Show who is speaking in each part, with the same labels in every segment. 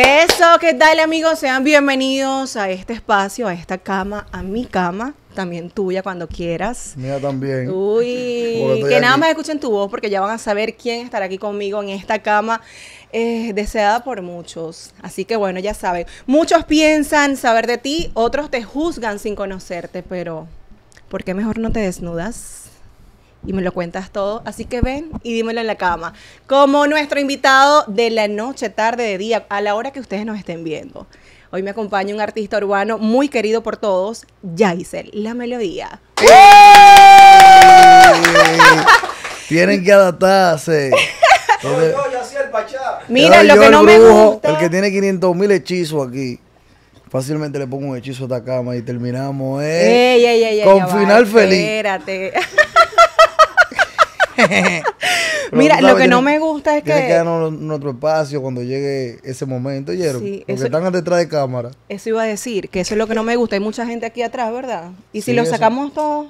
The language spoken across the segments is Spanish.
Speaker 1: Eso, ¿qué tal amigos? Sean bienvenidos a este espacio, a esta cama, a mi cama, también tuya cuando quieras. Mía
Speaker 2: también. Uy, que nada más
Speaker 1: escuchen tu voz porque ya van a saber quién estará aquí conmigo en esta cama eh, deseada por muchos. Así que bueno, ya saben, muchos piensan saber de ti, otros te juzgan sin conocerte, pero ¿por qué mejor no te desnudas? y me lo cuentas todo. Así que ven y dímelo en la cama. Como nuestro invitado de la noche, tarde, de día, a la hora que ustedes nos estén viendo. Hoy me acompaña un artista urbano muy querido por todos, Yaisel, la melodía. ¡Eh!
Speaker 2: Tienen que adaptarse. yo, el Pachá. Mira, lo que no me gusta. El que tiene 500 mil hechizos aquí. Fácilmente le pongo un hechizo a esta cama y terminamos. Eh, con final feliz. Espérate. Mira, lo que no me gusta es que. que nuestro espacio cuando llegue ese momento, ¿oyeron? Porque están detrás de cámara.
Speaker 1: Eso iba a decir, que eso es lo que no me gusta. Hay mucha gente aquí atrás, ¿verdad? Y si lo sacamos todos.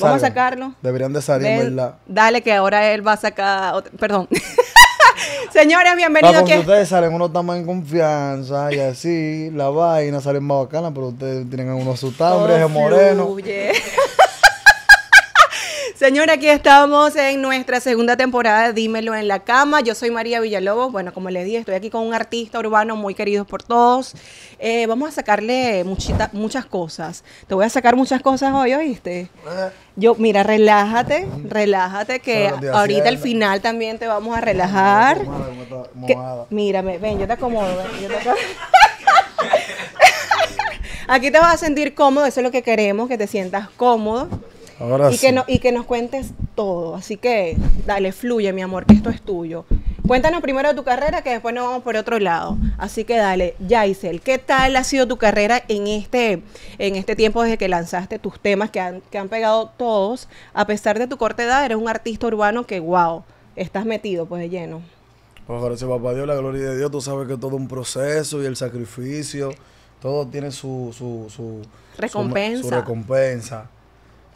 Speaker 2: Vamos a sacarlo. Deberían de salir, ¿verdad?
Speaker 1: Dale, que ahora él va a sacar. perdón. Señores, bienvenidos. Cuando
Speaker 2: ustedes salen, uno está más en confianza y así, la vaina sale más bacana, pero ustedes tienen a uno asustado, moreno.
Speaker 1: Señora, aquí estamos en nuestra segunda temporada de Dímelo en la Cama. Yo soy María Villalobos. Bueno, como le dije, estoy aquí con un artista urbano muy querido por todos. Eh, vamos a sacarle muchas cosas. Te voy a sacar muchas cosas hoy, ¿oíste? Eh. Yo, mira, relájate, relájate, que ahorita al final también te vamos a relajar. Mira, Ven, yo te acomodo. Aquí te vas a sentir cómodo, eso es lo que queremos, que te sientas cómodo y, que no, y que nos cuentes todo. Así que dale, fluye, mi amor, que esto es tuyo. Cuéntanos primero tu carrera, que después nos vamos por otro lado. Así que dale, Yaisel, ¿qué tal ha sido tu carrera en este, en este tiempo desde que lanzaste tus temas que han, que han pegado todos? A pesar de tu corta edad, eres un artista urbano que, wow, estás metido pues de lleno.
Speaker 2: Pues gracias, papá Dios, la gloria de Dios. Tú sabes que todo un proceso y el sacrificio, todo tiene su, su, recompensa. su recompensa.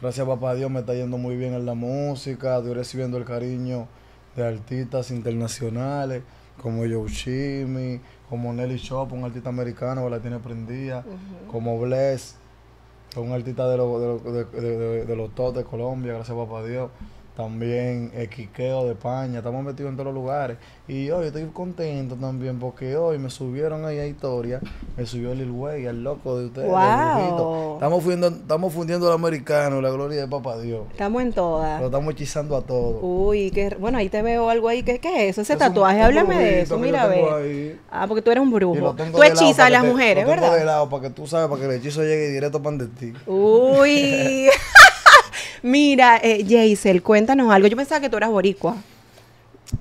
Speaker 2: Gracias papá Dios me está yendo muy bien en la música, estoy recibiendo el cariño de artistas internacionales como Yoshimi, como Nelly Chop, un artista americano que la tiene prendida, como Bless, un artista de los de, de, los de Colombia, gracias papá Dios también equiqueo de España, estamos metidos en todos los lugares. Y hoy estoy contento también porque hoy me subieron ahí a Historia, me subió Lil Way, el loco de ustedes. Wow. Estamos fundiendo, estamos fundiendo al americano, la gloria de papá Dios.
Speaker 1: Estamos en todas. Lo
Speaker 2: estamos hechizando a todos.
Speaker 1: Uy, que, bueno, ahí te veo algo ahí. ¿Qué, es eso? Ese tatuaje, háblame de eso, mira a
Speaker 2: Ah, porque tú eres un brujo. Tú hechizas a las mujeres, lo ¿verdad? lado para que tú sabes, para que el hechizo llegue directo para ti. Uy.
Speaker 1: Mira, eh, Jaisel, cuéntanos algo. Yo pensaba que tú eras boricua.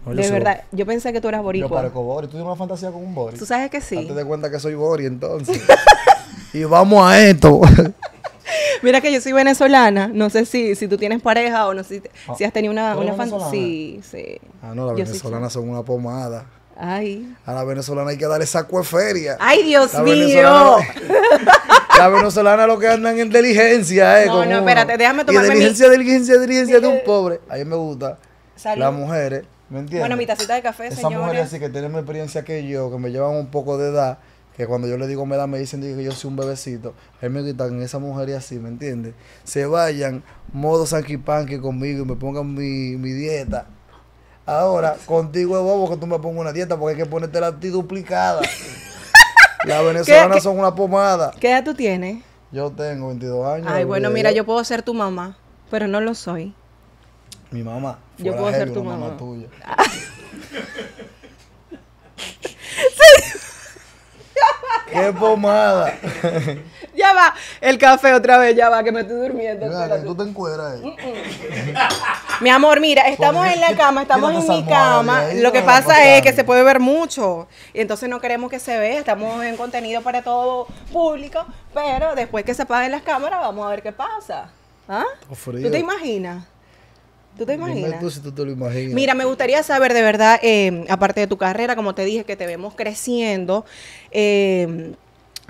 Speaker 1: de verdad, yo pensé
Speaker 2: que tú eras boricua. Yo parezco bori. Tú tienes una fantasía con un bori. Tú sabes que sí. Te de cuenta que soy bori, entonces. y vamos a esto. Mira
Speaker 1: que yo soy venezolana. No sé si, si tú tienes pareja o no si, ah, si has tenido una, una fantasía. Sí, sí.
Speaker 2: Ah, no, las venezolanas son una pomada. Ay. A la venezolana hay que dar esa cueferia. Ay, Dios mío. la venezolana lo que andan en diligencia, ¿eh? No, no, espérate, déjame tomarme. Y diligencia, diligencia, diligencia de un pobre. A mí me gusta. Las mujeres, ¿me entiendes? Bueno, mi tacita de café, Esas mujeres así que tienen más experiencia que yo, que me llevan un poco de edad, que cuando yo le digo me da, me dicen que yo soy un bebecito. A mí me quitan esas mujeres así, ¿me entiendes? Se vayan modo sanky conmigo y me pongan mi, mi dieta. Ahora, contigo es bobo que tú me pongas una dieta porque hay que ponerte la duplicada. Las venezolanas son una pomada.
Speaker 1: ¿Qué edad tú tienes?
Speaker 2: Yo tengo 22 años. Ay, bueno, mira, yo
Speaker 1: puedo ser tu mamá, pero no lo soy.
Speaker 2: Mi mamá. Yo puedo ser tu mamá. mamá tuya. ¡Qué pomada!
Speaker 1: ya va. El café otra vez, ya va, que me estoy
Speaker 2: durmiendo. tú te encueras.
Speaker 1: mi amor, mira, estamos en la cama, estamos en mi cama. Lo que pasa es que se puede ver mucho. Y entonces no queremos que se vea. Estamos en contenido para todo público. Pero después que se apaguen las cámaras, vamos a ver qué pasa. ¿Ah? ¿Tú te imaginas? ¿Tú te imaginas? Tú, si
Speaker 2: tú te lo imaginas? Mira,
Speaker 1: me gustaría saber de verdad, eh, aparte de tu carrera, como te dije, que te vemos creciendo. Eh,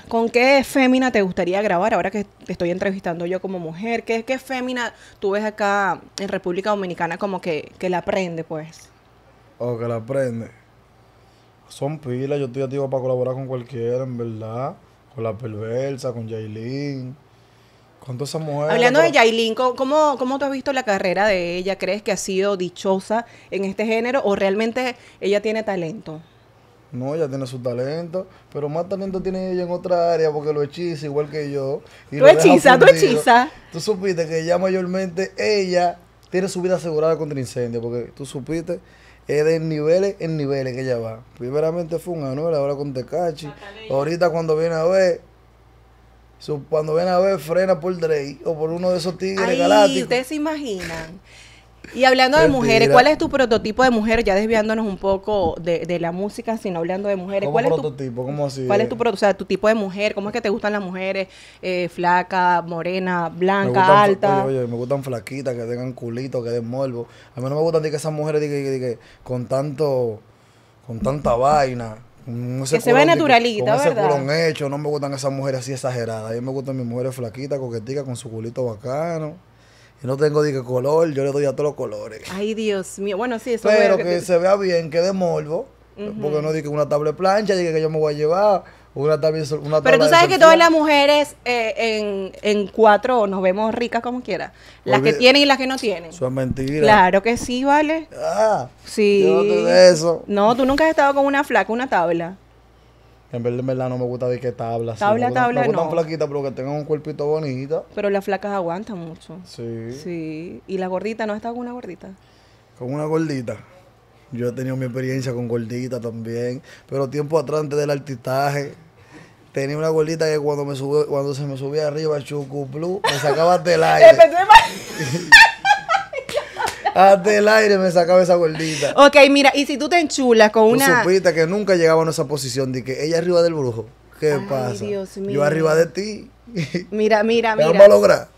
Speaker 1: ¿Con qué fémina te gustaría grabar ahora que te estoy entrevistando yo como mujer? ¿Qué, qué fémina tú ves acá en República Dominicana como que, la aprende pues?
Speaker 2: O que la aprende, Son pilas, yo estoy activo para colaborar con cualquiera, en verdad. Con la perversa, con Jailin. Con mujeres. Hablando de Jailin,
Speaker 1: ¿cómo, ¿cómo tú has visto la carrera de ella? ¿Crees que ha sido dichosa en este género o realmente ella tiene talento?
Speaker 2: No, ella tiene su talento, pero más talento tiene ella en otra área porque lo hechiza igual que yo. Y tú hechiza, tú hechiza. Tú supiste que ya mayormente ella tiene su vida asegurada contra incendio porque tú supiste es de niveles en niveles que ella va. Primeramente fue un Anuel, ahora con Tecachi. Ahorita cuando viene a ver, cuando viene a ver, frena por Drake o por uno de esos tigres Ay, galácticos.
Speaker 1: Ustedes se imaginan y hablando de este, mujeres, ¿cuál es tu prototipo de mujer? Ya desviándonos un poco de, de la música, sino hablando de mujeres. ¿Cuál es tu
Speaker 2: ¿Cómo así? ¿Cuál es tu
Speaker 1: o sea, tu tipo de mujer? ¿Cómo es que te gustan las mujeres? flacas, eh, flaca, morena, blanca, alta.
Speaker 2: Oye, me gustan flaquitas, que tengan culito, que den morbo. A mí no me gustan que esas mujeres diga con tanto, con tanta vaina. que se ve naturalita, con ¿verdad? Ese hecho, no me gustan esas mujeres así exageradas. A mí me gustan mis mujeres flaquitas, coqueticas, con su culito bacano y no tengo de color, yo le doy a todos los colores. Ay, Dios mío. Bueno, sí, eso Pero que, que se vea bien, que de morbo. Porque no dije una tabla plancha, dije que yo me voy a llevar. Una tabla, una Pero tú sabes que todas las
Speaker 1: mujeres eh, en, cuatro nos vemos ricas como quiera. Las que tienen y las que no tienen.
Speaker 2: Eso es mentira. Claro
Speaker 1: que sí, vale. Ah, sí. no eso. No, tú nunca has estado con una flaca, una tabla.
Speaker 2: En verdad, en verdad, no me gusta de que tabla. Tabla, sí, tabla, me flaquitas, pero que tengan un cuerpito bonito.
Speaker 1: Pero las flacas aguantan mucho. Sí. Sí. ¿Y la gordita? ¿No estado con una gordita?
Speaker 2: Con una gordita. Yo he tenido mi experiencia con gordita también. Pero tiempo atrás, antes del artistaje, tenía una gordita que cuando me sube, cuando se me subía arriba, el chucu, blue, me sacaba del aire. Hasta el aire me sacaba esa gordita.
Speaker 1: Ok, mira, y si tú te enchulas
Speaker 2: con una. Tú supiste que nunca llegaba a esa posición de que ella arriba del brujo. ¿Qué pasa? Yo arriba de ti.
Speaker 1: Mira, mira, mira. Vamos a lograr.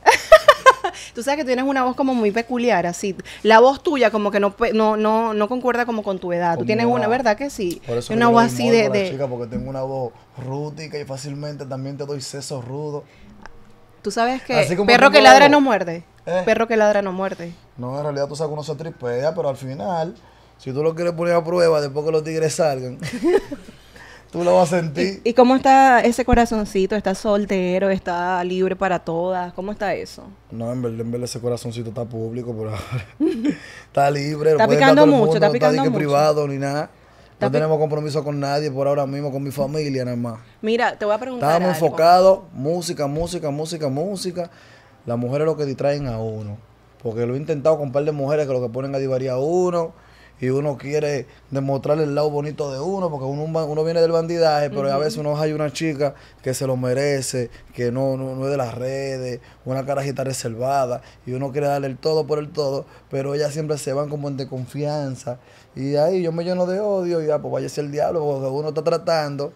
Speaker 1: tú sabes que tienes una voz como muy peculiar, así. La voz tuya como que no no no, concuerda como con tu edad. tú tienes una, ¿verdad que sí? Por una voz así de, de... Chica
Speaker 2: porque tengo una voz rútica y fácilmente también te doy sesos rudos.
Speaker 1: Tú sabes que perro que ladra no muerde. Eh. Perro que ladra no
Speaker 2: muerde. No, en realidad tú sabes que uno se tripea, pero al final, si tú lo quieres poner a prueba después que los tigres salgan, tú lo vas a sentir.
Speaker 1: ¿Y, cómo está ese corazoncito? ¿Está soltero? ¿Está libre para todas? ¿Cómo está eso?
Speaker 2: No, en verdad, en ese corazoncito está público por ahora. está libre. Está picando mucho, está picando no está mucho. privado ni nada. No tenemos compromiso con nadie por ahora mismo, con mi familia nada más.
Speaker 1: Mira, te voy a preguntar. Estamos
Speaker 2: enfocados, música, música, música, música. Las mujeres lo que distraen a uno. Porque lo he intentado con un par de mujeres que lo que ponen a divaría a uno. Y uno quiere demostrarle el lado bonito de uno, porque uno, uno viene del bandidaje, pero a veces uno hay una chica que se lo merece, que no, no, es de las redes, una carajita reservada, y uno quiere darle el todo por el todo, pero ellas siempre se van como en de confianza y ahí yo me lleno de odio y ya, ah, pues vaya a ser el diablo, porque uno está tratando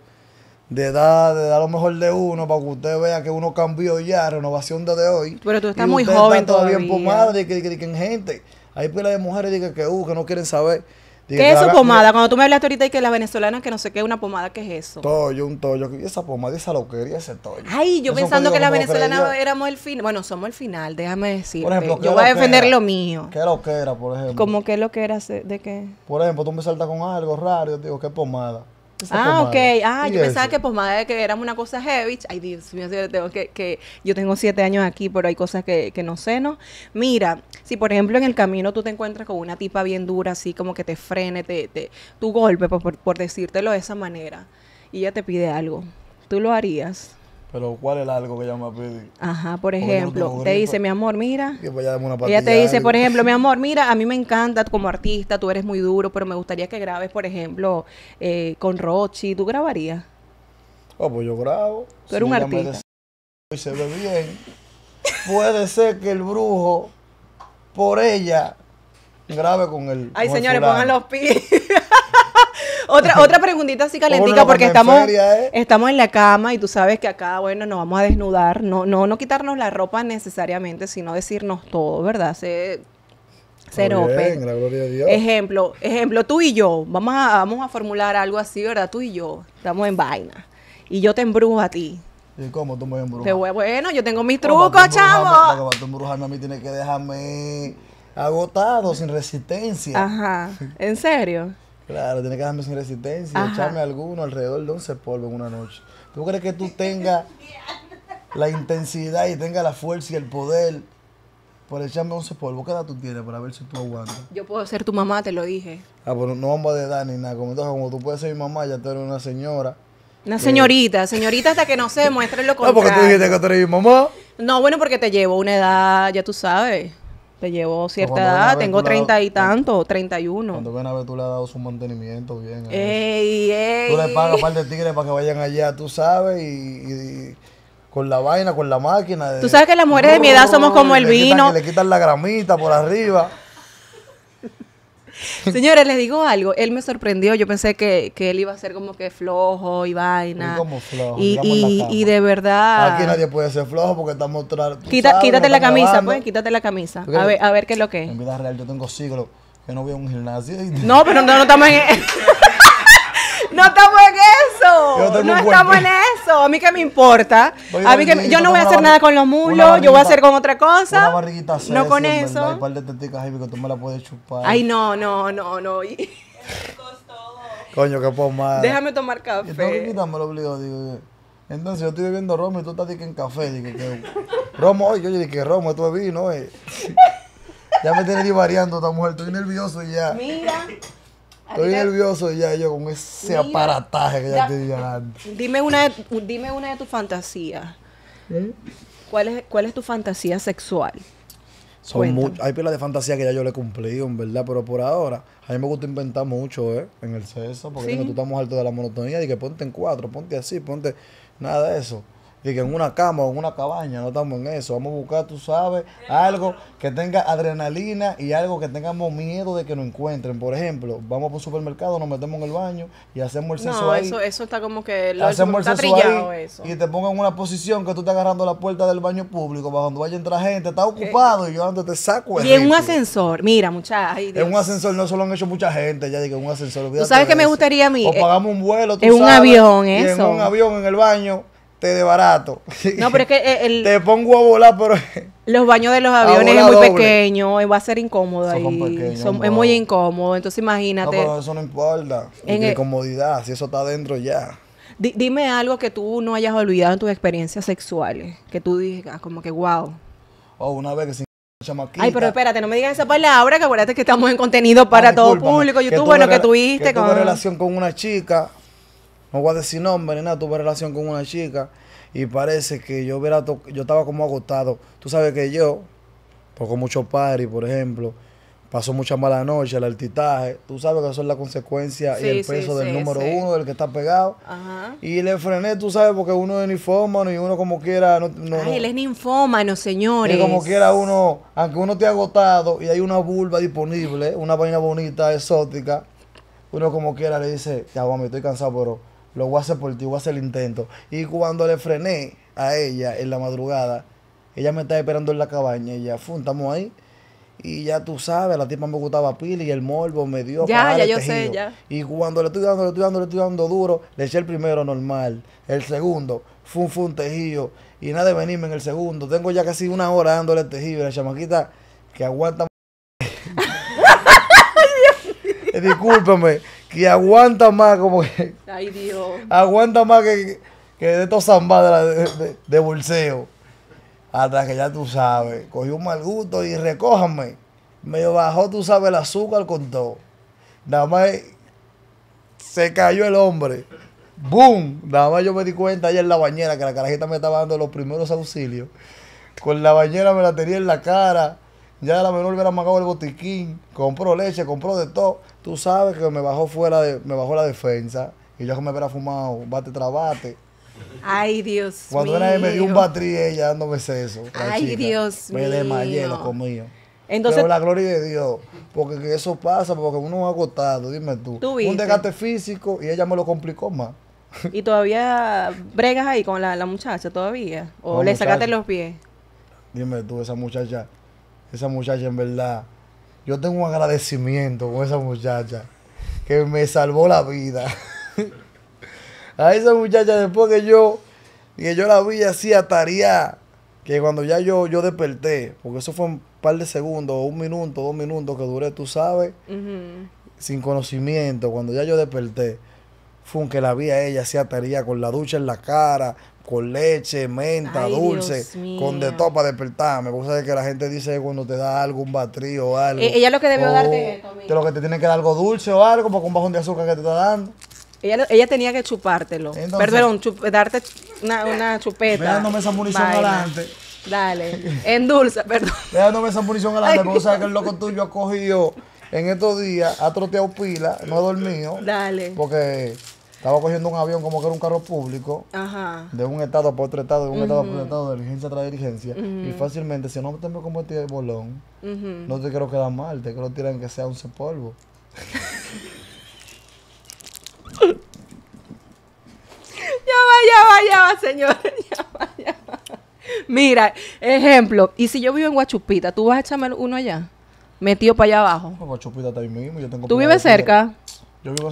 Speaker 2: de dar, de dar lo mejor de uno para que usted vea que uno cambió ya, renovación desde hoy. Pero tú estás muy joven todavía. todavía que, que, en gente. Hay pues de mujeres que, que, uh, que no quieren saber. ¿Qué es su pomada? Cuando tú
Speaker 1: me hablaste ahorita y que las venezolanas que no sé qué es una pomada, ¿qué es eso?
Speaker 2: Toyo, un ¿Y Esa pomada, esa loquería, ese toyo? Ay, yo pensando que las venezolanas
Speaker 1: éramos el final. Bueno, somos el final, déjame decir. Yo voy a defender lo mío.
Speaker 2: ¿Qué loquera, por ejemplo? ¿Cómo qué loquera? ¿De qué? Por ejemplo, tú me saltas con algo raro, digo, ¿qué pomada? ah, ok. Ah, yo pensaba que
Speaker 1: pomada que éramos una cosa heavy. Ay, Dios mío, yo tengo que, que yo tengo siete años aquí, pero hay cosas que, que no sé, ¿no? Mira, si por ejemplo en el camino tú te encuentras con una tipa bien dura, así como que te frene, te, te tu golpe, pues, por, decírtelo de esa manera, y ella te pide algo, ¿tú lo harías?
Speaker 2: Pero ¿cuál es algo que ella me pide? Ajá, por ejemplo, te dice,
Speaker 1: mi amor, mira. ella te dice, por ejemplo, mi amor, mira, a mí me encanta como artista, tú eres muy duro, pero me gustaría que grabes, por ejemplo, eh, con Rochi. ¿Tú grabarías?
Speaker 2: Oh, pues yo grabo. Tú eres un artista. Y se ve bien. Puede ser que el brujo por ella, grave con el. Ay, señores, pongan los
Speaker 1: pies. otra, otra preguntita así calentita, porque estamos, ¿eh? estamos en la cama y tú sabes que acá, bueno, nos vamos a desnudar. No, no, no quitarnos la ropa necesariamente, sino decirnos todo, ¿verdad? Se,
Speaker 2: ser Ejemplo,
Speaker 1: ejemplo, tú y yo, vamos a, vamos a formular algo así, ¿verdad? Tú y yo, estamos en vaina. Y yo te embrujo a ti.
Speaker 2: ¿Y cómo tú me bueno,
Speaker 1: yo tengo mis trucos, chavo chavo.
Speaker 2: Para tú a mí tiene que dejarme agotado, sin resistencia. Ajá, ¿en serio? Claro, tiene que dejarme sin resistencia echarme alguno alrededor de 11 polvos en una noche. ¿Tú crees que tú tengas la intensidad y tengas la fuerza y el poder por echarme 11 polvos? ¿Qué edad tú tienes para ver si tú aguantas?
Speaker 1: Yo puedo ser tu mamá, te lo dije.
Speaker 2: Ah, pero pues no vamos de edad ni nada. como tú puedes ser mi mamá, ya tú eres una señora. Una eh. señorita,
Speaker 1: señorita hasta que no se demuestre lo contrario. No, porque tú dijiste que tú
Speaker 2: eres mi mamá.
Speaker 1: No, bueno, porque te llevo una edad, ya tú sabes. Te
Speaker 2: llevo cierta edad, tengo treinta
Speaker 1: y tanto, uno. Cuando
Speaker 2: ven a ver, tú le has dado su mantenimiento bien. Eh. Ey, ey. Tú le pagas un par de tigres para que vayan allá, tú sabes, y, con la vaina, con la máquina. tú sabes que las mujeres de mi edad somos como el vino. le quitan la gramita por arriba.
Speaker 1: Señores, les digo algo. Él me sorprendió. Yo pensé que, que él iba a ser como que flojo y vaina. Como flojo, y, y, de verdad. Aquí nadie
Speaker 2: puede ser flojo porque estamos. Quita, quítate la camisa, pues.
Speaker 1: Quítate la camisa. a ver, a
Speaker 2: ver qué es lo que es. En vida real, yo tengo siglos que no veo un gimnasio. No, pero no, no estamos en.
Speaker 1: no estamos en no estamos en eso. A mí que me importa.
Speaker 2: a mí que yo no voy a hacer nada con los mulos. Yo voy a hacer
Speaker 1: con otra cosa. Una barriguita no con eso.
Speaker 2: ahí que tú me la puedes chupar. Ay,
Speaker 1: no, no, no, no.
Speaker 2: Coño, qué pomada. Déjame tomar café. Entonces yo estoy bebiendo romo y tú estás en café. Digo, que romo hoy, yo dije que romo, esto es vino. Eh. ya me tienes divariando esta mujer, estoy nervioso y ya. Mira. Estoy nervioso ya yo con ese aparataje que ya, te antes
Speaker 1: Dime una dime una de tus fantasías. ¿Eh? ¿Cuál, es, ¿Cuál es tu fantasía sexual?
Speaker 2: Son hay pilas de fantasía que ya yo le he cumplido en verdad, pero por ahora, a mí me gusta inventar mucho, ¿eh? En el sexo, porque ¿Sí? tú estamos alto de la monotonía, y que ponte en cuatro, ponte así, ponte nada de eso. Y que en una cama o en una cabaña, no estamos en eso. Vamos a buscar, tú sabes, algo que tenga adrenalina y algo que tengamos miedo de que nos encuentren. Por ejemplo, vamos por un supermercado, nos metemos en el baño y hacemos el sexo Eso,
Speaker 1: eso está como que lo hacemos el eso. y
Speaker 2: te pongo en una posición que tú estás agarrando la puerta del baño público para cuando vaya a entrar gente, está eh, ocupado y yo antes te saco el Y en un
Speaker 1: ascensor, mira, muchachos.
Speaker 2: En un ascensor no solo han hecho mucha gente, ya digo, en un ascensor. Tú sabes que me
Speaker 1: gustaría a mí. O eh, pagamos
Speaker 2: un vuelo, tú en un avión, eso. En un avión en el baño de barato. No, pero es que eh, el, te pongo a volar, pero los baños de los aviones es muy pequeño,
Speaker 1: eh, va a ser incómodo es muy incómodo, entonces imagínate. No, pero eso
Speaker 2: no importa. En comodidad, si eso está adentro ya.
Speaker 1: dime algo que tú no hayas olvidado en tus experiencias sexuales, que tú digas como que wow. Oh, una vez que sin chamaquita. Ay, pero espérate, no me digas esa palabra, que acuérdate que estamos en contenido ah, para todo público. YouTube, bueno, que tuviste que tuve relación
Speaker 2: con una chica, no voy a decir nombre ni nada, tuve relación con una chica y parece que yo hubiera yo estaba como agotado. Tú sabes que yo, con mucho party, por ejemplo, pasó muchas malas noches, el altitaje, tú sabes que eso es la consecuencia y el peso del número uno, del que está pegado. Ajá. Y le frené, tú sabes, porque uno es ninfómano y uno como quiera... No, no, Ay, él
Speaker 1: es ninfómano, señores. Y como quiera uno,
Speaker 2: aunque uno esté agotado y hay una vulva disponible, una vaina bonita, exótica, uno como quiera le dice, ya, mami, estoy cansado, pero lo voy a hacer por ti, voy a hacer el intento. Y cuando le frené a ella en la madrugada, ella me estaba esperando en la cabaña y ya, fum, estamos ahí. Y ya tú sabes, la tipa me gustaba pila y el morbo me dio. Ya, ya yo sé, ya. Y cuando le estoy dando, le estoy dando, le estoy dando duro, le eché el primero normal. El segundo, fum, fum, tejido. Y nada de venirme en el segundo. Tengo ya casi una hora dándole tejido. Y la chamaquita que aguanta. Discúlpame que aguanta más como que...
Speaker 1: Ay, Dios.
Speaker 2: Aguanta más que, de estos zambadas de, de, bolseo. Hasta que ya tú sabes, cogí un mal gusto y recójame. Me bajó, tú sabes, el azúcar con todo. Nada más se cayó el hombre. ¡Bum! Nada más yo me di cuenta ayer en la bañera que la carajita me estaba dando los primeros auxilios. Con la bañera me la tenía en la cara ya la menor hubiera marcado el botiquín, compró leche, compró de todo. Tú sabes que me bajó fuera de, me bajó la defensa y yo me hubiera fumado bate trabate
Speaker 1: Ay, Dios Cuando mío. Cuando me dio un batrí
Speaker 2: ella dándome eso. Ay,
Speaker 1: Dios mío. Me desmayé, lo
Speaker 2: comí. Entonces, la gloria de Dios, porque eso pasa, porque uno es agotado, dime tú. un desgaste físico y ella me lo complicó más.
Speaker 1: ¿Y todavía bregas ahí con la, muchacha todavía? ¿O le sacaste los pies?
Speaker 2: Dime tú, esa muchacha esa muchacha, en verdad, yo tengo un agradecimiento con esa muchacha que me salvó la vida. a esa muchacha, después que yo, que yo la vi así ataría, que cuando ya yo, yo desperté, porque eso fue un par de segundos, un minuto, dos minutos que duré, tú sabes, sin conocimiento, cuando ya yo desperté un que la vi a ella se ataría con la ducha en la cara, con leche, menta, dulce, con de topa para despertarme. Vos sabes que la gente dice cuando te da algo, un batrío o algo. E-, ella lo que debió darte es esto, lo que te tiene que dar algo dulce o algo, porque un bajón de azúcar que te está dando.
Speaker 1: Ella, ella tenía que chupártelo. Perdón, darte una, una chupeta. Dándome esa munición adelante. Dale,
Speaker 2: En dulce, perdón. Déjame esa munición adelante, porque sabes que el loco tuyo ha cogido en estos días, ha troteado pila, no ha dormido. Dale. Porque estaba cogiendo un avión como que era un carro público, Ajá. de un estado por otro estado, de un estado por otro estado, de diligencia tras diligencia, y fácilmente, si no te me convertí de bolón, no te quiero quedar mal, te quiero tirar en que sea un polvo.
Speaker 1: ya va, ya va, ya va, señor. ya va, ya va. Mira, ejemplo, y si yo vivo en Guachupita, ¿tú vas a echarme uno allá? Metido para allá abajo.
Speaker 2: Guachupita está ahí mismo, yo tengo ¿Tú vives cerca?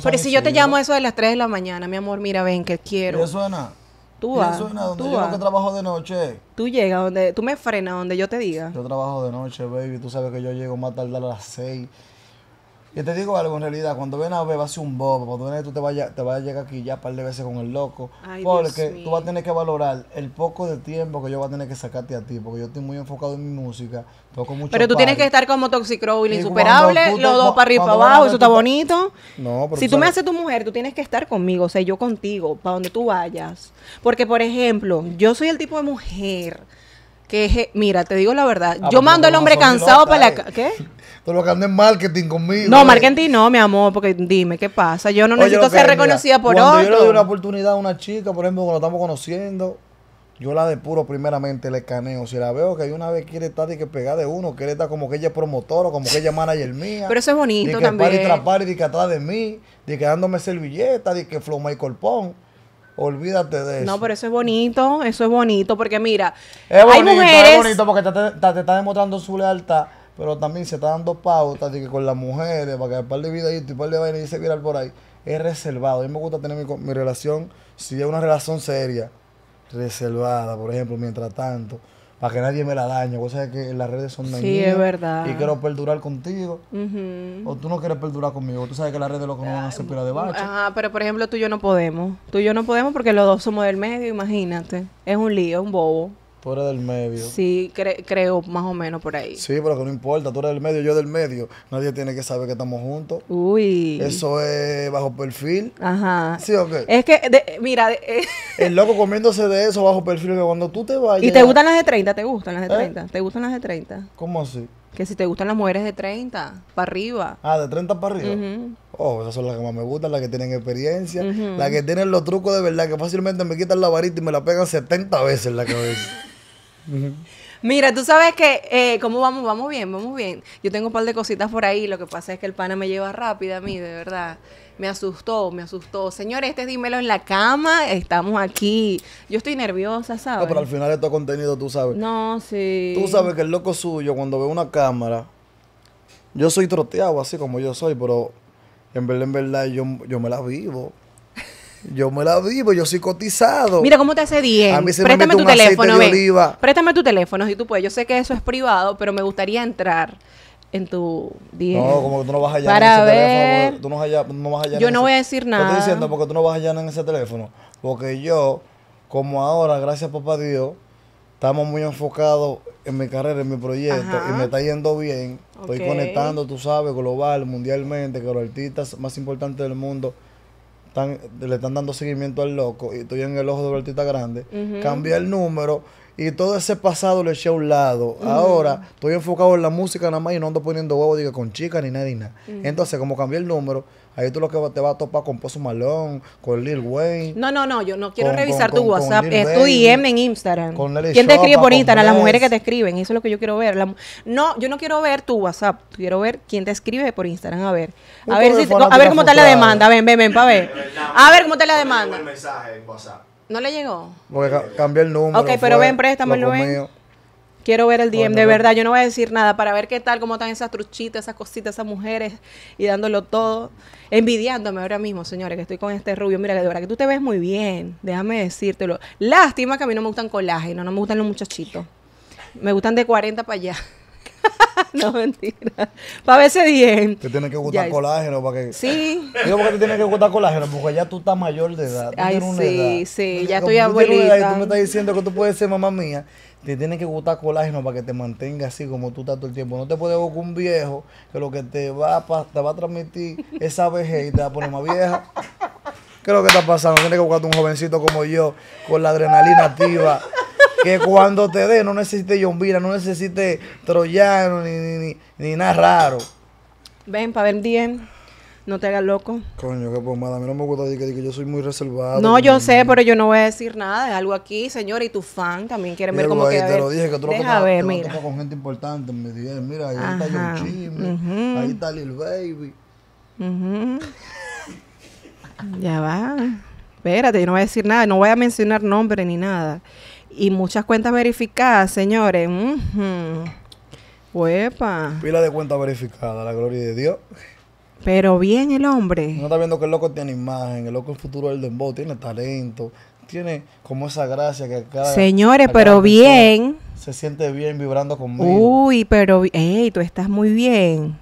Speaker 2: Pero si yo te llamo
Speaker 1: eso de las 3 de la mañana, mi amor, mira, ven, que quiero. te suena? Tú vas. Tú suena? Donde tú yo trabajo
Speaker 2: de noche.
Speaker 1: Tú llegas, donde, tú me frenas donde yo te diga.
Speaker 2: Yo trabajo de noche, baby. Tú sabes que yo llego más tarde a las 6. Y te digo algo en realidad, cuando ven a ver va a ser un bobo, cuando ven a tú te vas a llegar aquí ya un par de veces con el loco, Ay, porque tú vas a tener que valorar el poco de tiempo que yo voy a tener que sacarte a ti, porque yo estoy muy enfocado en mi música, toco mucho Pero tú tienes que
Speaker 1: estar como Toxic insuperable, los dos para arriba y para abajo, eso está bonito. No, pero si tú me haces tu mujer, tú tienes que estar conmigo, o sea, yo contigo, para donde tú vayas. Porque por ejemplo, yo soy el tipo de mujer que eh, mira, te digo la verdad, ah, yo pues, mando al hombre cansado para la... Eh. ¿Qué?
Speaker 2: Pero lo que en marketing conmigo. No, eh.
Speaker 1: marketing no, mi amor, porque dime, ¿qué pasa? Yo no necesito ser reconocida por cuando otro. Yo le doy una
Speaker 2: oportunidad a una chica, por ejemplo, cuando estamos conociendo, yo la depuro primeramente, le escaneo. Si la veo que hay una vez quiere estar de que pegar de uno, quiere estar como que ella es promotora, como que ella es manager mía. Pero eso es bonito de que también. Y que atrás de mí, de que dándome servilleta, de que floma y colpón. Olvídate de eso. No, pero
Speaker 1: eso es bonito, eso es bonito, porque mira, es bonito, hay mujeres... es bonito
Speaker 2: porque te, te, está demostrando su lealtad, pero también se está dando pautas de que con las mujeres, para que el par de vida y par de vainas y se viral por ahí, es reservado. A mí me gusta tener mi, mi relación, si es una relación seria, reservada, por ejemplo, mientras tanto para que nadie me la dañe. Vos sabés que las redes son dañinas. Sí, es verdad. Y quiero perdurar contigo. O tú no quieres perdurar conmigo. Tú sabes que las redes lo que no van a hacer pila de bache. Ajá,
Speaker 1: ah, pero por ejemplo, tú y yo no podemos. Tú y yo no podemos porque los dos somos del medio, imagínate. Es un lío, un bobo.
Speaker 2: Tú eres del medio. Sí,
Speaker 1: creo más o menos por ahí.
Speaker 2: Sí, pero que no importa, tú eres del medio, yo del medio. Nadie tiene que saber que estamos juntos. Uy. Eso es bajo perfil.
Speaker 1: Ajá. ¿Sí o Es que, mira. Eh,
Speaker 2: el loco comiéndose de eso bajo perfil, que cuando tú te vayas. ¿Y te gustan
Speaker 1: las de 30? ¿Te gustan las de 30? ¿Eh? ¿Te gustan las de 30? ¿Cómo así? Que si te gustan las mujeres de 30 para arriba.
Speaker 2: Ah, de 30 para arriba. Oh, esas son las que más me gustan, las que tienen experiencia, las que tienen los trucos de verdad, que fácilmente me quitan la varita y me la pegan 70 veces en la cabeza.
Speaker 1: Mira, tú sabes que, eh, ¿cómo vamos? Vamos bien, vamos bien. Yo tengo un par de cositas por ahí, lo que pasa es que el pana me lleva rápida a mí, de verdad. Me asustó, me asustó. Señores, este dímelo en la cama, estamos aquí. Yo estoy nerviosa, ¿sabes? No, pero al
Speaker 2: final de todo contenido, tú sabes. No, sí. Tú sabes que el loco suyo, cuando ve una cámara, yo soy troteado así como yo soy, pero en verdad, en verdad, yo, yo me la vivo. Yo me la vivo, yo soy cotizado. Mira cómo te hace 10. se Préstame me tu teléfono, de oliva.
Speaker 1: Préstame tu teléfono si tú puedes. Yo sé que eso es privado, pero me gustaría entrar
Speaker 2: en tu 10. No, como que tú no vas a Para en ese teléfono. Tú no, vas yo no voy a decir nada. Te estoy diciendo porque tú no vas allá en ese teléfono. Porque yo, como ahora, gracias a papá Dios, estamos muy enfocados en mi carrera, en mi proyecto, y me está yendo bien. Estoy conectando, tú sabes, global, mundialmente, con los artistas más importantes del mundo le están dando seguimiento al loco y estoy en el ojo de Bertita Grande, cambia el número y todo ese pasado lo eché a un lado. Ahora estoy enfocado en la música nada más y no ando poniendo huevos digo, con chicas ni nada Entonces, como cambié el número, ahí tú lo que te vas a topar con Pozo Malón, con Lil Wayne.
Speaker 1: No, no, no, yo no quiero revisar tu WhatsApp, es tu DM en Instagram. ¿Quién te escribe por Instagram? Las mujeres que te escriben, eso es lo que yo quiero ver. no, yo no quiero ver tu WhatsApp, quiero ver quién te escribe por Instagram, a ver. A ver, a ver cómo está la demanda, ven, ven, ven, para ver. A ver cómo está la demanda. mensaje ¿No le llegó?
Speaker 2: Porque cambié el número. Ok, pero ven, préstamelo, ven.
Speaker 1: Quiero ver el DM, de verdad, yo no voy a decir nada para ver qué tal, cómo están esas truchitas, esas cositas, esas mujeres y dándolo todo. Envidiándome ahora mismo, señores, que estoy con este rubio. Mira, que de verdad que tú te ves muy bien, déjame decírtelo. Lástima que a mí no me gustan colágeno, no me gustan los muchachitos. Me gustan de 40 para allá. no, mentira. Para verse bien.
Speaker 2: Te tiene que gustar colágeno para que. Sí. Digo, porque te tiene que gustar colágeno? Porque ya tú estás mayor de edad. Tú sí, sí. ya estoy abuelita. tú me estás diciendo que tú puedes ser mamá mía. Te tiene que gustar colágeno para que te mantenga así como tú estás todo el tiempo. No te puedes buscar un viejo que lo que te va a, te va a transmitir esa vejez y te va a poner más vieja. ¿Qué es lo que está pasando? Tienes que buscarte un jovencito como yo, con la adrenalina activa que cuando te dé no necesite yombira, no necesite troyano, ni, ni, ni, nada raro.
Speaker 1: Ven, para ver bien.
Speaker 2: No te hagas loco. Coño, qué pomada. A mí no me gusta decir que, yo soy muy reservado. No, yo sé, pero yo no voy a decir
Speaker 1: nada. Es algo aquí, señor. Y tu fan también quiere ver cómo queda. Te lo dije, que tú lo ver, mira.
Speaker 2: con gente importante. Me dije, mira, ahí está John Chime. Ahí está Lil Baby.
Speaker 1: ya va. Espérate, yo no voy a decir nada. No voy a mencionar nombres ni nada y muchas cuentas verificadas, señores. Huepa.
Speaker 2: Pila de cuentas verificadas, la gloria de Dios. Pero bien el hombre. No está viendo que el loco tiene imagen, el loco el futuro del dembow, tiene talento, tiene como esa gracia que cada Señores, pero bien. Se siente bien vibrando conmigo.
Speaker 1: Uy, pero hey, tú estás muy bien.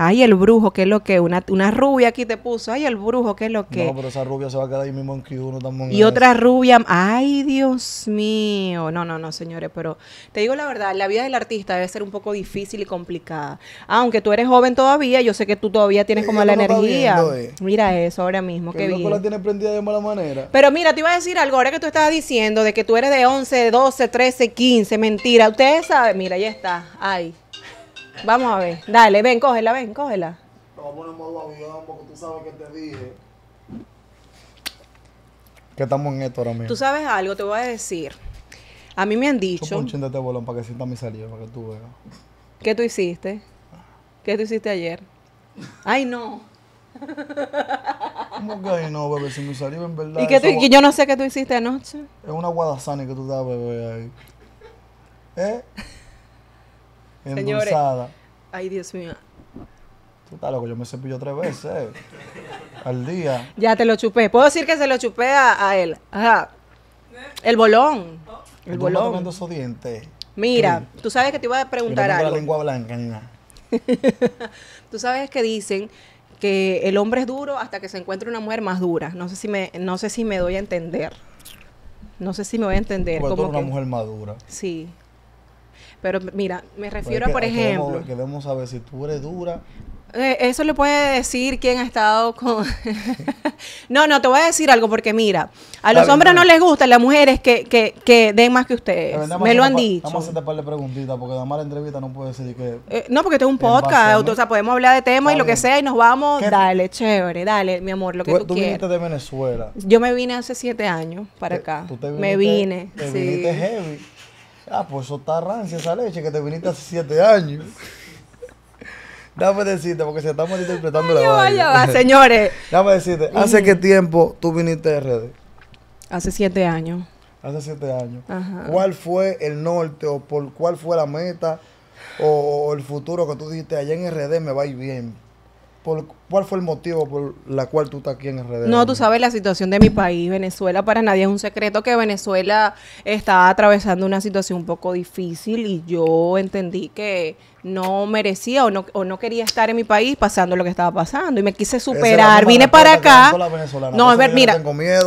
Speaker 1: Ay, el brujo, ¿qué es lo que? Una, una rubia aquí te
Speaker 2: puso. Ay, el brujo,
Speaker 1: ¿qué es lo que? No, pero esa
Speaker 2: rubia se va a quedar ahí mismo en Q1 también. Y otra
Speaker 1: rubia. Ay, Dios mío. No, no, no, señores. Pero te digo la verdad, la vida del artista debe ser un poco difícil y complicada. Aunque tú eres joven todavía, yo sé que tú todavía tienes eh, como la energía. Mira eso ahora
Speaker 2: mismo. Que bien. la tiene prendida de mala manera.
Speaker 1: Pero mira, te iba a decir algo. Ahora que tú estabas diciendo de que tú eres de 11, 12, 13, 15. Mentira. Ustedes saben. Mira, ya está. Ay. Vamos a ver. Dale, ven, cógela, ven, cógela.
Speaker 2: Te voy a poner modo avión porque tú sabes que te dije. Que estamos en esto ahora mismo. Tú
Speaker 1: sabes algo, te voy a decir. A mí me han dicho. Un chin de
Speaker 2: este para que sienta mi salida, para que tú veas.
Speaker 1: ¿Qué tú hiciste? ¿Qué tú hiciste ayer? Ay, no.
Speaker 2: ¿Cómo que ay, no, bebé? Si me saliva en verdad. ¿Y que, tú, yo no
Speaker 1: sé qué tú hiciste anoche?
Speaker 2: Es una guadasani que tú das, bebé, ahí. ¿Eh? Señores.
Speaker 1: Ay, Dios mío.
Speaker 2: Tú estás loco, yo me cepillo tres veces eh, al día.
Speaker 1: Ya te lo chupé. Puedo decir que se lo chupé a, él. Ajá. El bolón. El bolón.
Speaker 2: dientes. Mira,
Speaker 1: tú sabes que te iba a preguntar algo. la
Speaker 2: lengua blanca,
Speaker 1: tú sabes que dicen que el hombre es duro hasta que se encuentre una mujer más dura. No sé si me, no sé si me doy a entender. No sé si me voy a entender. como una mujer madura. Sí. Pero mira, me refiero a, por ejemplo...
Speaker 2: Queremos, saber si tú eres dura
Speaker 1: eh, eso le puede decir quién ha estado con... no, no, te voy a decir algo porque mira, a los hombres no les gusta las mujeres que, que, den más que ustedes. me lo han dicho. Vamos a
Speaker 2: hacerte par de preguntitas porque la entrevista no puede decir que...
Speaker 1: Eh, no, porque esto es un podcast, o sea, podemos hablar de temas y lo que sea y nos vamos. Dale, chévere,
Speaker 2: dale, mi amor, lo que tú, tú viniste de Venezuela.
Speaker 1: Yo me vine hace siete años para acá. me vine. sí. viniste
Speaker 2: heavy. Ah, pues eso está rancia esa leche que te viniste hace siete años. Dame decirte, porque se está malinterpretando la vaina. va,
Speaker 1: señores.
Speaker 2: Dame decirte, ¿hace mm. qué tiempo tú viniste a RD?
Speaker 1: Hace siete años.
Speaker 2: Hace siete años. Ajá. ¿Cuál fue el norte o por cuál fue la meta o, el futuro que tú dijiste allá en RD me va a ir bien? ¿Cuál fue el motivo por la cual tú estás aquí en RD? No, tú
Speaker 1: sabes la situación de mi país, Venezuela, para nadie es un secreto que Venezuela está atravesando una situación un poco difícil y yo entendí que no merecía o no, quería estar en mi país pasando lo que estaba pasando y me quise superar. Vine para acá.
Speaker 2: No, a ver, mira.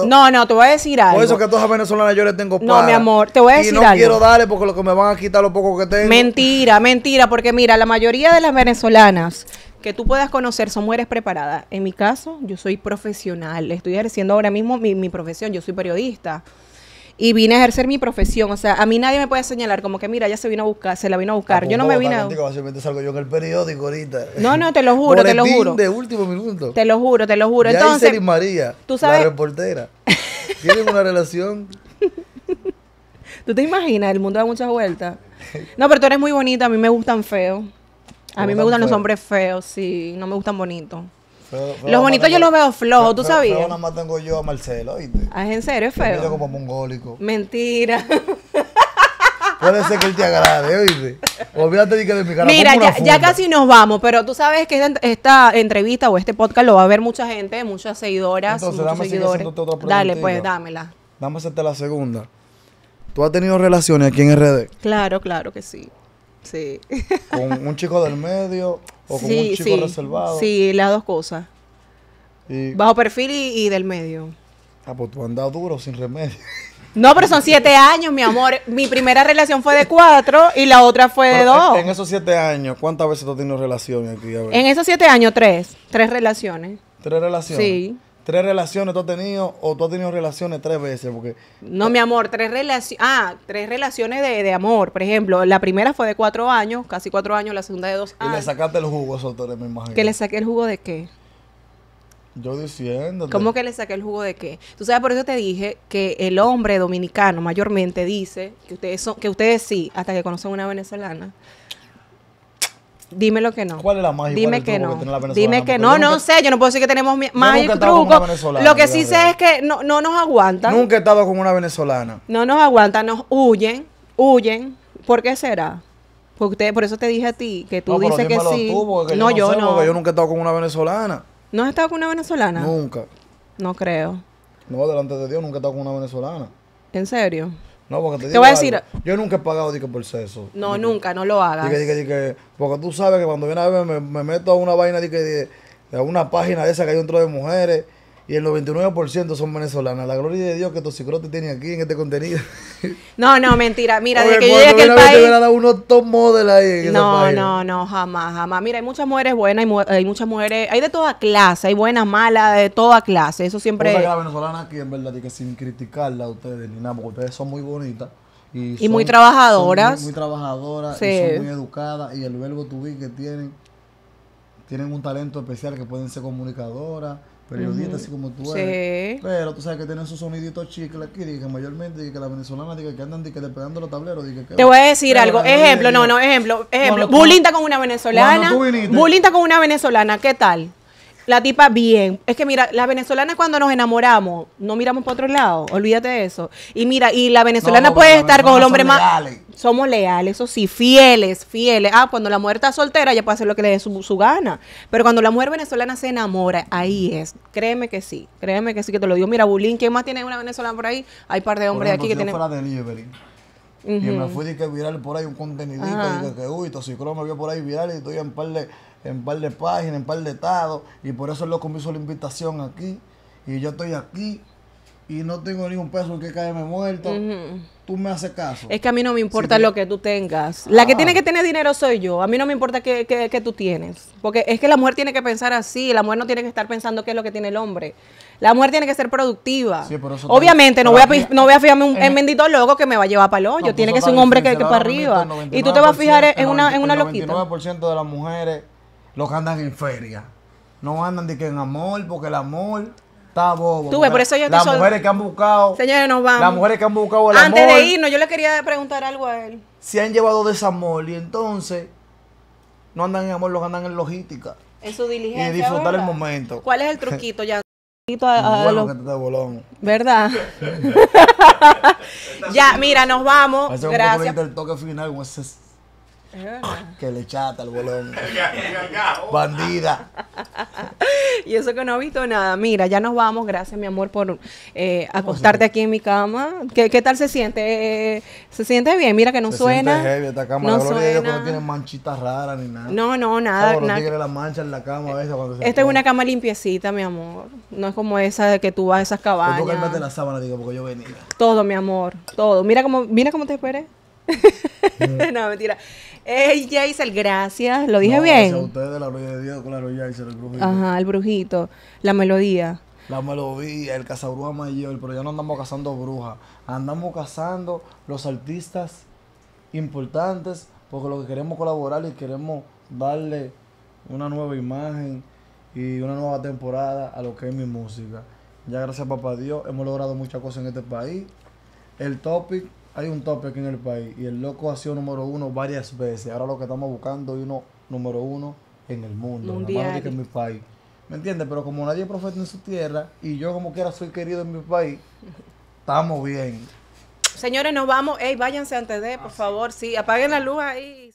Speaker 1: No, no, te voy a decir algo. Por eso que a
Speaker 2: todas las venezolanas yo les tengo para. No, mi amor,
Speaker 1: te voy a decir algo. Y no quiero darle porque lo que me van a quitar lo poco que tengo. Mentira, mentira, porque mira, la mayoría de las venezolanas que tú puedas conocer son mujeres preparadas. En mi caso, yo soy profesional, estoy ejerciendo ahora mismo mi, profesión, yo soy periodista. Y vine a ejercer mi profesión, o sea, a mí nadie me puede señalar como que mira, ya se vino a buscar, se la vino a buscar. yo no me vine a
Speaker 2: No, no, te lo juro, te lo juro. De último minuto.
Speaker 1: Te lo juro, te lo juro. Ya Entonces,
Speaker 2: María, ¿tú sabes? la reportera. Tienen una relación
Speaker 1: ¿Tú te imaginas? El mundo da muchas vueltas. No, pero tú eres muy bonita, a mí me gustan feos.
Speaker 2: A mí me gustan los hombres
Speaker 1: feos, sí. No me gustan bonitos.
Speaker 2: los bonitos yo los veo flojos, ¿tú sabías? Feo nada más tengo yo a Marcelo, ¿viste? Ah, ¿en serio es feo? Yo como mongólico. Mentira. Puede ser que él te agrade, ¿oíste? Olvídate de que de mi cara. Mira, ya,
Speaker 1: casi nos vamos, pero tú sabes que esta, entrevista o este podcast lo va a ver mucha gente, muchas seguidoras, Entonces, muchos dame seguidores. Otra Dale, pues, dámela.
Speaker 2: Dame hacerte la segunda. ¿Tú has tenido relaciones aquí en RD?
Speaker 1: Claro, claro que sí. Sí.
Speaker 2: Con un chico del medio o con un chico reservado. Sí,
Speaker 1: las dos cosas. Bajo perfil y, del medio.
Speaker 2: Ah, pues tú andas duro, sin remedio.
Speaker 1: No, pero son siete años, mi amor. Mi primera relación fue de cuatro y la otra fue de dos.
Speaker 2: En, esos siete años, ¿cuántas veces tú tienes relaciones aquí? En esos
Speaker 1: siete años, tres. Tres relaciones.
Speaker 2: ¿Tres relaciones? Sí tres relaciones tú has tenido o tú has tenido relaciones tres veces? Porque,
Speaker 1: no, mi amor, tres relaciones, ah, tres relaciones de, amor. Por ejemplo, la primera fue de cuatro años, casi cuatro años, la segunda de dos años. Y le
Speaker 2: sacaste el jugo a esos tres, me imagino. ¿Que le
Speaker 1: saqué el jugo de qué?
Speaker 2: Yo diciendo. ¿Cómo que le
Speaker 1: saqué el jugo de qué? Tú sabes, por eso te dije que el hombre dominicano mayormente dice que ustedes son, que ustedes sí, hasta que conocen una venezolana,
Speaker 2: Dime lo que no. ¿Cuál es la magia? Dime que no. Dime que no, no sé.
Speaker 1: Yo no puedo decir que tenemos más. truco. Lo que sí sé es que no, no nos aguantan. Nunca
Speaker 2: he estado con una venezolana.
Speaker 1: No nos aguantan, nos huyen, huyen. ¿Por qué será? Porque por eso te dije a ti que tú dices que sí. no, yo no. no. yo nunca
Speaker 2: he estado con una venezolana. ¿No has estado con una venezolana? Nunca. No creo. No, delante de Dios nunca he estado con una venezolana. ¿En serio? No, porque te, digo Yo nunca he pagado por sexo. No,
Speaker 1: nunca, no lo hagas.
Speaker 2: porque tú sabes que cuando viene a ver me, meto a una vaina de, a una página de esa que hay dentro de mujeres y el 99% son venezolanas. La gloria de Dios que Tosicrote tiene aquí en este contenido.
Speaker 1: No, no, mentira. Mira, de que yo llegué aquí país... no, no, no, jamás, jamás. Mira, hay muchas mujeres buenas, hay, muchas mujeres... Hay de toda clase, hay buenas, malas, de toda clase. Eso siempre... es. la
Speaker 2: venezolana aquí, en verdad, y que sin criticarla a ustedes ni nada, porque ustedes son muy bonitas. Y, muy trabajadoras. muy, trabajadoras, y son muy educadas, y el verbo tuvi que tienen... Tienen un talento especial que pueden ser comunicadoras periodista, así como tú eres. Sí. Pero tú sabes que tienen esos soniditos chicles aquí, que mayormente que venezolana venezolanas que andan que despegando los tableros. Te voy a decir algo. Ejemplo, eh, no, no, ejemplo. ejemplo. bulinta con una venezolana.
Speaker 1: bulinta con una venezolana, ¿qué tal? La tipa bien. Es que mira, las venezolanas cuando nos enamoramos, no miramos para otro lado. Olvídate de eso. Y mira, y la venezolana puede estar con el hombre más. Leales. Somos leales, eso sí, fieles, fieles. Ah, cuando la mujer está soltera, ya puede hacer lo que le dé su, gana. Pero cuando la mujer venezolana se enamora, ahí es. Créeme que sí, créeme que sí, que te lo
Speaker 2: digo. Mira, Bulín,
Speaker 1: ¿quién más tiene una venezolana por ahí? Hay un par de hombres aquí que tienen.
Speaker 2: Y me fui de que viral por ahí un contenidito, y que, uy, ciclón me vio por ahí viral y estoy en par de en par de páginas, en par de estados, y por eso loco me hizo la invitación aquí, y yo estoy aquí, y no tengo ni un peso que caerme muerto, tú me haces caso. Es que
Speaker 1: a mí no me importa lo que tú tengas. La que ah. tiene que tener dinero soy yo. A mí no me importa que, que, tú tienes. Porque es que la mujer tiene que pensar así. La mujer no tiene que estar pensando qué es lo que tiene el hombre. La mujer tiene que ser productiva.
Speaker 2: Obviamente, no voy, a,
Speaker 1: no voy a fijarme en un bendito loco que me va a llevar para el hoyo. Pues tiene que ser un hombre que, que para arriba. Y tú te vas a fijar en, una, en una loquita. El
Speaker 2: 99% de las mujeres los que andan en feria. No andan de que en amor, porque el amor está bobo. Tú por eso yo Las mujeres que han buscado. Señores, nos vamos. Las mujeres que han buscado el Antes de irnos, yo
Speaker 1: le quería preguntar algo a él.
Speaker 2: Se han llevado desamor y entonces no andan en amor, los andan en logística.
Speaker 1: En su diligencia. Y disfrutar el
Speaker 2: momento. ¿Cuál es el truquito
Speaker 1: ya? A, a bueno,
Speaker 2: que
Speaker 1: ¿Verdad? ya, mira, nos vamos. Gracias. El toque final, Ah.
Speaker 2: que le chata al bolón. Oh. Bandida.
Speaker 1: y eso que no ha visto nada. Mira, ya nos vamos. Gracias, mi amor, por eh, acostarte aquí en mi cama. ¿Qué, tal se siente? Eh, se siente bien. Mira que no suena. No, suena. no tiene
Speaker 2: manchitas raras ni nada. No, no, ah, nada. en la cama a Esta
Speaker 1: es una cama limpiecita, mi amor. No es como esa de que tú vas a esas cabañas. tú la
Speaker 2: sábana, digo, porque yo venía.
Speaker 1: Todo, mi amor. Todo. Mira cómo, mira cómo te esperé. no, mentira. Ey, Jaisel, gracias. Lo dije bien. Gracias a
Speaker 2: ustedes, la de Dios, claro, Jaisel, el brujito. Ajá,
Speaker 1: el brujito. La melodía.
Speaker 2: La melodía, el cazabruja mayor, pero ya no andamos cazando brujas. Andamos cazando los artistas importantes porque lo que queremos colaborar y queremos darle una nueva imagen y una nueva temporada a lo que es mi música. Ya gracias papá Dios hemos logrado muchas cosas en este país. El topic hay un tope aquí en el país y el loco ha sido número uno varias veces. Ahora lo que estamos buscando es uno número uno en el mundo, que en mi país. ¿Me entiendes? Pero como nadie profeta en su tierra y yo como quiera soy querido en mi país, estamos bien.
Speaker 1: Señores, nos vamos. Ey, váyanse antes de, por ah, favor. sí, apaguen la luz ahí.